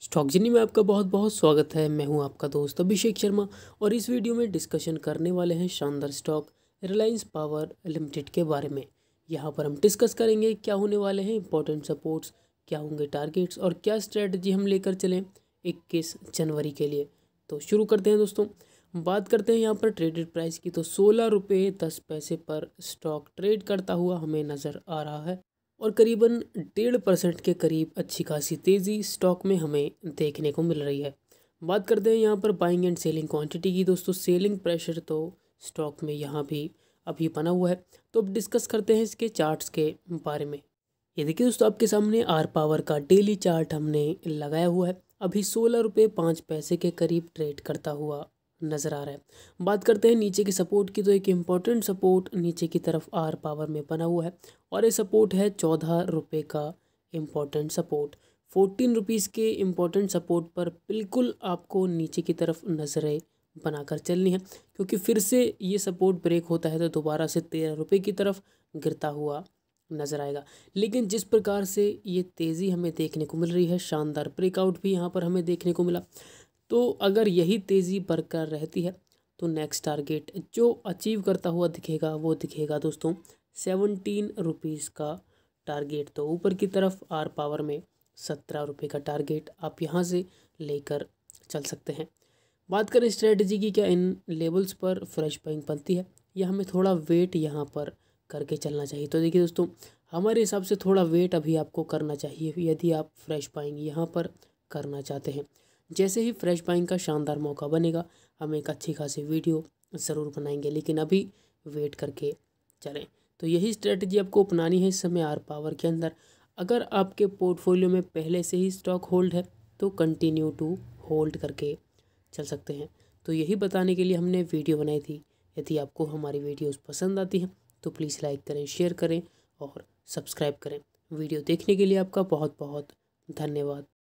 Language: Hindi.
स्टॉक जिनी में आपका बहुत बहुत स्वागत है मैं हूं आपका दोस्त अभिषेक शर्मा और इस वीडियो में डिस्कशन करने वाले हैं शानदार स्टॉक रिलायंस पावर लिमिटेड के बारे में यहां पर हम डिस्कस करेंगे क्या होने वाले हैं इंपॉर्टेंट सपोर्ट्स क्या होंगे टारगेट्स और क्या स्ट्रेटजी हम लेकर चलें इक्कीस जनवरी के लिए तो शुरू करते हैं दोस्तों बात करते हैं यहाँ पर ट्रेडेड प्राइस की तो सोलह रुपये दस पैसे पर स्टॉक ट्रेड करता हुआ हमें नज़र आ रहा है और करीबन डेढ़ परसेंट के करीब अच्छी खासी तेज़ी स्टॉक में हमें देखने को मिल रही है बात करते हैं यहाँ पर बाइंग एंड सेलिंग क्वांटिटी की दोस्तों सेलिंग प्रेशर तो स्टॉक में यहाँ भी अभी बना हुआ है तो अब डिस्कस करते हैं इसके चार्ट्स के बारे में ये देखिए दोस्तों आपके सामने आर पावर का डेली चार्ट हमने लगाया हुआ है अभी सोलह रुपये पाँच पैसे के करीब ट्रेड करता हुआ नज़र आ रहा है बात करते हैं नीचे की सपोर्ट की तो एक इम्पॉर्टेंट सपोर्ट नीचे की तरफ आर पावर में बना हुआ है और ये सपोर्ट है चौदह रुपये का इम्पॉर्टेंट सपोर्ट फोर्टीन रुपीज़ के इम्पॉर्टेंट सपोर्ट पर बिल्कुल आपको नीचे की तरफ नज़रें बनाकर चलनी है क्योंकि फिर से ये सपोर्ट ब्रेक होता है तो दोबारा से तेरह रुपये की तरफ गिरता हुआ नज़र आएगा लेकिन जिस प्रकार से ये तेज़ी हमें देखने को मिल रही है शानदार ब्रेकआउट भी यहाँ पर हमें देखने को मिला तो अगर यही तेज़ी बरकरार रहती है तो नेक्स्ट टारगेट जो अचीव करता हुआ दिखेगा वो दिखेगा दोस्तों सेवनटीन रुपीज़ का टारगेट तो ऊपर की तरफ आर पावर में सत्रह रुपये का टारगेट आप यहाँ से लेकर चल सकते हैं बात करें स्ट्रेटजी की क्या इन लेवल्स पर फ्रेश बाइंग बनती है या हमें थोड़ा वेट यहाँ पर करके चलना चाहिए तो देखिए दोस्तों हमारे हिसाब से थोड़ा वेट अभी आपको करना चाहिए यदि आप फ्रेश बाइंग यहाँ पर करना चाहते हैं जैसे ही फ्रेश बाइंग का शानदार मौका बनेगा हम एक अच्छी खासी वीडियो ज़रूर बनाएंगे लेकिन अभी वेट करके चलें तो यही स्ट्रेटजी आपको अपनानी है इस समय आर पावर के अंदर अगर आपके पोर्टफोलियो में पहले से ही स्टॉक होल्ड है तो कंटिन्यू टू होल्ड करके चल सकते हैं तो यही बताने के लिए हमने वीडियो बनाई थी यदि आपको हमारी वीडियोस पसंद आती हैं तो प्लीज़ लाइक करें शेयर करें और सब्सक्राइब करें वीडियो देखने के लिए आपका बहुत बहुत धन्यवाद